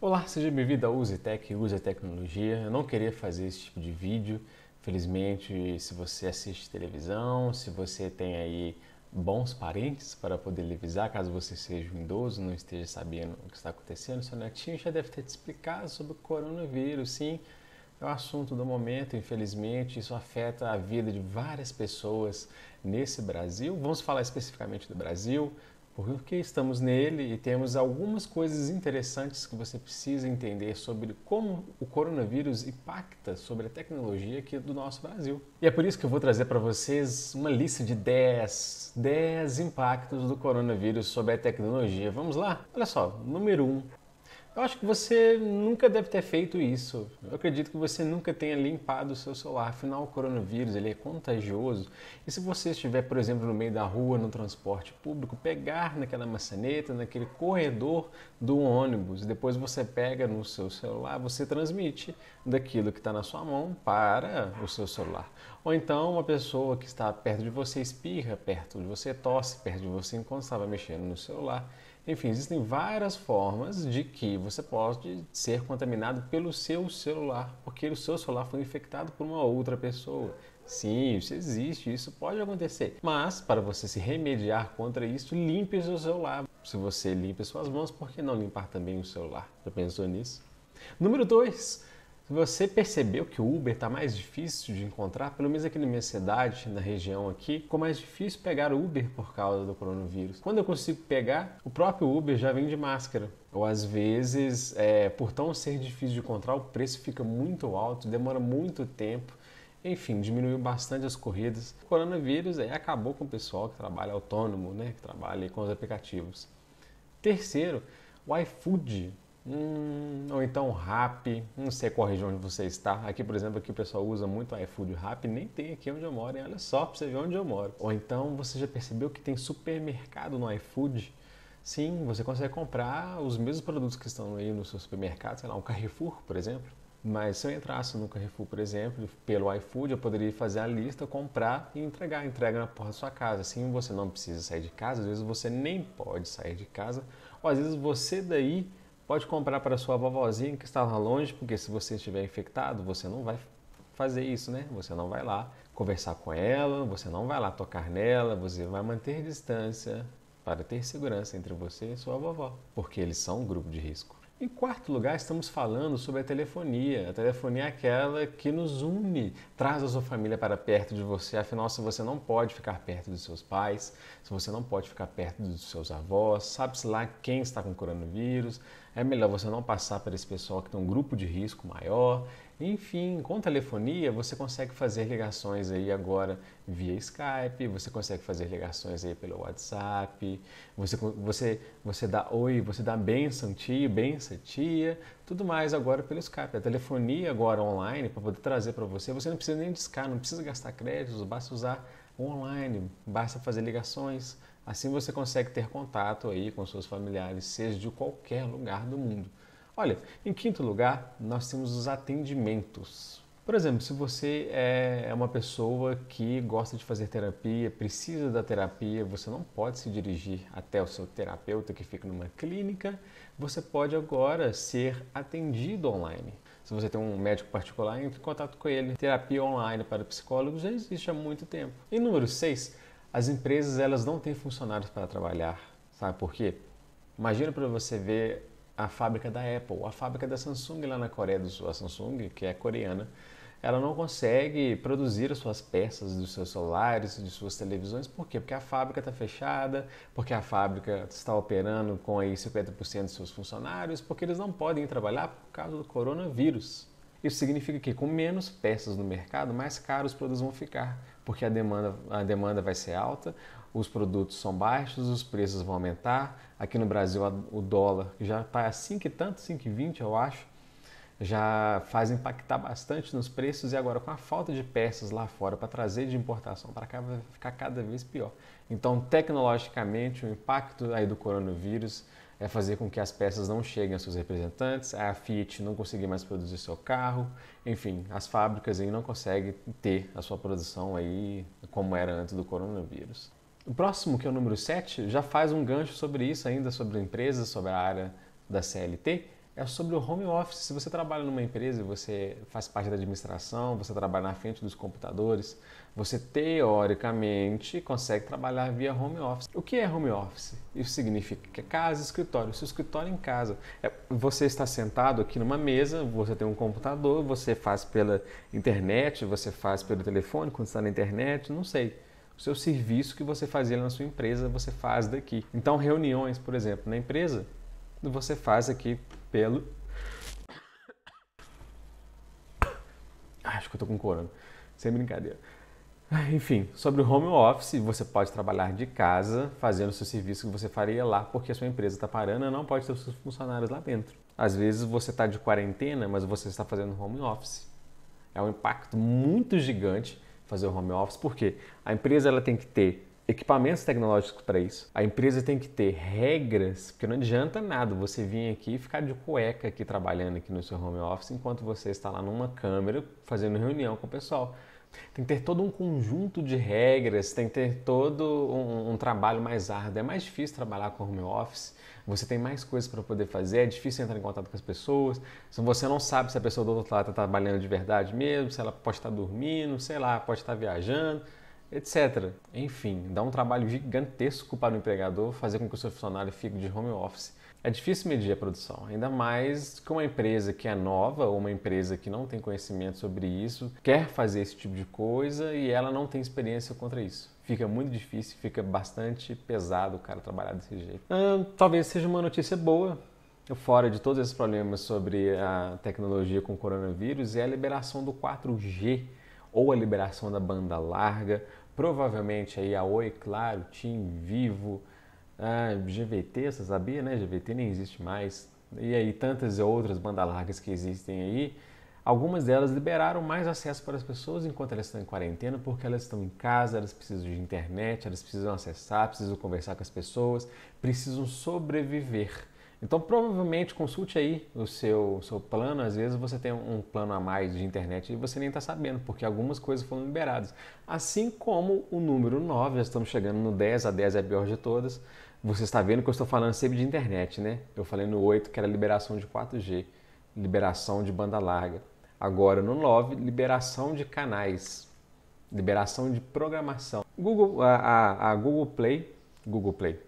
Olá, seja bem-vindo a Tech, Use Tecnologia. Eu não queria fazer esse tipo de vídeo, felizmente, se você assiste televisão, se você tem aí bons parentes para poder revisar, caso você seja um idoso, não esteja sabendo o que está acontecendo, seu netinho já deve ter te explicado sobre o coronavírus, sim. É o assunto do momento, infelizmente, isso afeta a vida de várias pessoas nesse Brasil. Vamos falar especificamente do Brasil, porque estamos nele e temos algumas coisas interessantes que você precisa entender sobre como o coronavírus impacta sobre a tecnologia aqui do nosso Brasil. E é por isso que eu vou trazer para vocês uma lista de 10, 10 impactos do coronavírus sobre a tecnologia. Vamos lá? Olha só, número 1, um, eu acho que você nunca deve ter feito isso. Eu acredito que você nunca tenha limpado o seu celular. Afinal, o coronavírus ele é contagioso. E se você estiver, por exemplo, no meio da rua, no transporte público, pegar naquela maçaneta, naquele corredor do ônibus, depois você pega no seu celular, você transmite daquilo que está na sua mão para o seu celular. Ou então, uma pessoa que está perto de você espirra perto de você, tosse perto de você enquanto estava mexendo no celular enfim, existem várias formas de que você pode ser contaminado pelo seu celular, porque o seu celular foi infectado por uma outra pessoa. Sim, isso existe, isso pode acontecer. Mas para você se remediar contra isso, limpe o seu celular. Se você limpa suas mãos, por que não limpar também o celular? Já pensou nisso? Número 2. Você percebeu que o Uber está mais difícil de encontrar? Pelo menos aqui na minha cidade, na região aqui, ficou mais difícil pegar o Uber por causa do coronavírus. Quando eu consigo pegar, o próprio Uber já vem de máscara. Ou às vezes, é, por tão ser difícil de encontrar, o preço fica muito alto, demora muito tempo. Enfim, diminuiu bastante as corridas. O coronavírus aí acabou com o pessoal que trabalha autônomo, né? que trabalha com os aplicativos. Terceiro, o iFood Hum, ou então rap, não sei qual região onde você está. Aqui, por exemplo, aqui o pessoal usa muito iFood rap, nem tem aqui onde eu moro, hein? olha só para você ver onde eu moro. Ou então você já percebeu que tem supermercado no iFood? Sim, você consegue comprar os mesmos produtos que estão aí no seu supermercado, sei lá, um Carrefour, por exemplo. Mas se eu entrasse no Carrefour, por exemplo, pelo iFood, eu poderia fazer a lista, comprar e entregar. Entrega na porta da sua casa. Assim você não precisa sair de casa, às vezes você nem pode sair de casa, ou às vezes você daí Pode comprar para sua vovozinha que estava longe, porque se você estiver infectado, você não vai fazer isso, né? Você não vai lá conversar com ela, você não vai lá tocar nela, você vai manter distância para ter segurança entre você e sua vovó, porque eles são um grupo de risco. Em quarto lugar, estamos falando sobre a telefonia. A telefonia é aquela que nos une, traz a sua família para perto de você. Afinal, se você não pode ficar perto dos seus pais, se você não pode ficar perto dos seus avós, sabe-se lá quem está com coronavírus, é melhor você não passar para esse pessoal que tem um grupo de risco maior. Enfim, com telefonia você consegue fazer ligações aí agora via Skype, você consegue fazer ligações aí pelo WhatsApp, você, você, você dá oi, você dá benção tio, benção tia, tudo mais agora pelo Skype. A telefonia agora online para poder trazer para você, você não precisa nem discar, não precisa gastar créditos, basta usar online, basta fazer ligações. Assim você consegue ter contato aí com seus familiares, seja de qualquer lugar do mundo. Olha, em quinto lugar, nós temos os atendimentos. Por exemplo, se você é, é uma pessoa que gosta de fazer terapia, precisa da terapia, você não pode se dirigir até o seu terapeuta que fica numa clínica, você pode agora ser atendido online. Se você tem um médico particular, entre em contato com ele. Terapia online para psicólogos já existe há muito tempo. E número 6, as empresas elas não têm funcionários para trabalhar. Sabe por quê? Imagina para você ver a fábrica da Apple, a fábrica da Samsung lá na Coreia do Sul, a Samsung, que é coreana, ela não consegue produzir as suas peças dos seus celulares, de suas televisões, por quê? Porque a fábrica está fechada, porque a fábrica está operando com aí 50% dos seus funcionários, porque eles não podem trabalhar por causa do coronavírus. Isso significa que com menos peças no mercado, mais caros os produtos vão ficar porque a demanda, a demanda vai ser alta, os produtos são baixos, os preços vão aumentar. Aqui no Brasil, o dólar já está a 5 e tanto, 5,20 eu acho, já faz impactar bastante nos preços e agora com a falta de peças lá fora para trazer de importação para cá vai ficar cada vez pior. Então, tecnologicamente, o impacto aí do coronavírus é fazer com que as peças não cheguem aos seus representantes, a Fiat não conseguir mais produzir seu carro, enfim, as fábricas aí não conseguem ter a sua produção aí como era antes do coronavírus. O próximo, que é o número 7, já faz um gancho sobre isso ainda, sobre empresas, sobre a área da CLT, é sobre o home office. Se você trabalha numa empresa, você faz parte da administração, você trabalha na frente dos computadores, você teoricamente consegue trabalhar via home office. O que é home office? Isso significa que é casa, escritório, seu escritório é em casa. É, você está sentado aqui numa mesa, você tem um computador, você faz pela internet, você faz pelo telefone quando está na internet, não sei. O seu serviço que você fazia na sua empresa, você faz daqui. Então, reuniões, por exemplo, na empresa, você faz aqui pelo. Acho que eu tô com corona, sem brincadeira. Enfim, sobre o home office, você pode trabalhar de casa, fazendo o seu serviço que você faria lá, porque a sua empresa está parando e não pode ter os seus funcionários lá dentro. Às vezes você está de quarentena, mas você está fazendo home office. É um impacto muito gigante fazer o home office, porque a empresa ela tem que ter equipamentos tecnológicos para isso. A empresa tem que ter regras, porque não adianta nada você vir aqui e ficar de cueca aqui trabalhando aqui no seu home office enquanto você está lá numa câmera fazendo reunião com o pessoal. Tem que ter todo um conjunto de regras, tem que ter todo um, um, trabalho mais árduo. É mais difícil trabalhar com home office, você tem mais coisas para poder fazer, é difícil entrar em contato com as pessoas. Você não sabe se a pessoa do outro lado está trabalhando de verdade mesmo, se ela pode estar tá dormindo, sei lá, pode estar tá viajando etc. Enfim, dá um trabalho gigantesco para o empregador fazer com que o seu funcionário fique de home office. É difícil medir a produção, ainda mais que uma empresa que é nova ou uma empresa que não tem conhecimento sobre isso quer fazer esse tipo de coisa e ela não tem experiência contra isso. Fica muito difícil, fica bastante pesado o cara trabalhar desse jeito. Hum, talvez seja uma notícia boa, fora de todos esses problemas sobre a tecnologia com o coronavírus, é a liberação do 4G ou a liberação da banda larga provavelmente aí a Oi, Claro, Tim, Vivo, a né, GVT, você sabia, né? GVT nem existe mais. E aí tantas outras bandas largas que existem aí. Algumas delas liberaram mais acesso para as pessoas enquanto elas estão em quarentena, porque elas estão em casa, elas precisam de internet, elas precisam acessar, precisam conversar com as pessoas, precisam sobreviver. Então, provavelmente, consulte aí o seu, seu plano. Às vezes você tem um plano a mais de internet e você nem está sabendo, porque algumas coisas foram liberadas. Assim como o número 9, já estamos chegando no 10, a 10 é a pior de todas. Você está vendo que eu estou falando sempre de internet, né? Eu falei no 8 que era liberação de 4G, liberação de banda larga. Agora no 9, liberação de canais, liberação de programação. Google, a, a, a Google Play, Google Play,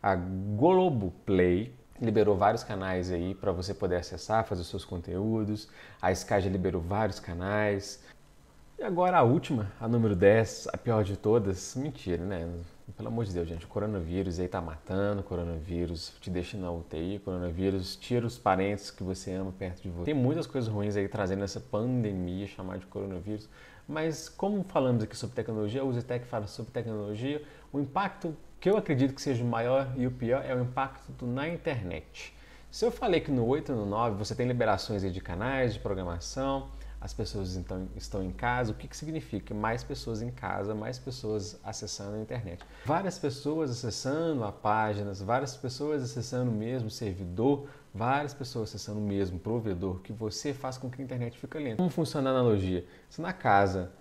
a Globo Play liberou vários canais aí para você poder acessar, fazer seus conteúdos. A Sky já liberou vários canais. E agora a última, a número 10, a pior de todas. Mentira, né? Pelo amor de Deus, gente, o coronavírus aí tá matando, o coronavírus te deixa na UTI, o coronavírus tira os parentes que você ama perto de você. Tem muitas coisas ruins aí trazendo essa pandemia chamada de coronavírus, mas como falamos aqui sobre tecnologia, o Zetec fala sobre tecnologia, o impacto que eu acredito que seja o maior e o pior é o impacto na internet. Se eu falei que no 8 e no 9 você tem liberações de canais, de programação, as pessoas então estão em casa, o que, que significa? Mais pessoas em casa, mais pessoas acessando a internet. Várias pessoas acessando a páginas, várias pessoas acessando o mesmo servidor, várias pessoas acessando o mesmo provedor, que você faz com que a internet fique lenta. Como funciona a analogia? Se na casa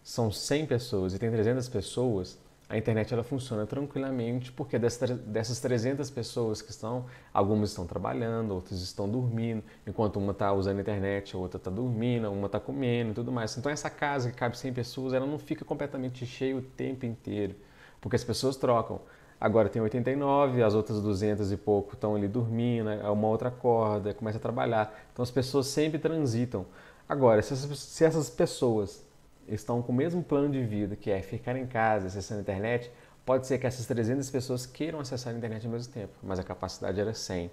são 100 pessoas e tem 300 pessoas, a internet ela funciona tranquilamente porque dessas 300 pessoas que estão, algumas estão trabalhando, outras estão dormindo, enquanto uma está usando a internet, a outra está dormindo, uma está comendo e tudo mais. Então essa casa que cabe 100 pessoas, ela não fica completamente cheia o tempo inteiro, porque as pessoas trocam. Agora tem 89, as outras 200 e pouco estão ali dormindo, é uma outra corda, começa a trabalhar. Então as pessoas sempre transitam. Agora, se essas pessoas estão com o mesmo plano de vida, que é ficar em casa acessando a internet, pode ser que essas 300 pessoas queiram acessar a internet ao mesmo tempo, mas a capacidade era 100.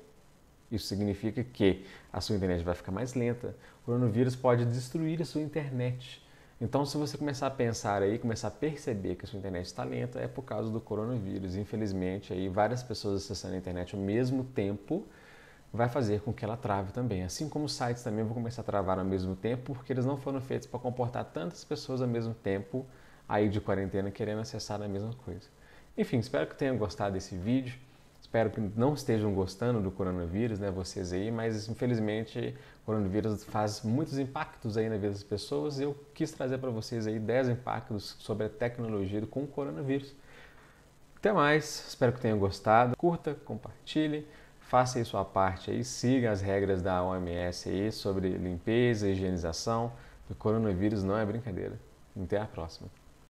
Isso significa que a sua internet vai ficar mais lenta. O coronavírus pode destruir a sua internet. Então, se você começar a pensar aí, começar a perceber que a sua internet está lenta, é por causa do coronavírus. Infelizmente, aí várias pessoas acessando a internet ao mesmo tempo vai fazer com que ela trave também. Assim como os sites também vão começar a travar ao mesmo tempo, porque eles não foram feitos para comportar tantas pessoas ao mesmo tempo aí de quarentena querendo acessar a mesma coisa. Enfim, espero que tenham gostado desse vídeo. Espero que não estejam gostando do coronavírus, né, vocês aí, mas infelizmente o coronavírus faz muitos impactos aí na vida das pessoas eu quis trazer para vocês aí 10 impactos sobre a tecnologia com o coronavírus. Até mais, espero que tenham gostado. Curta, compartilhe faça aí sua parte aí, siga as regras da OMS aí sobre limpeza, higienização. O coronavírus não é brincadeira. Até a próxima.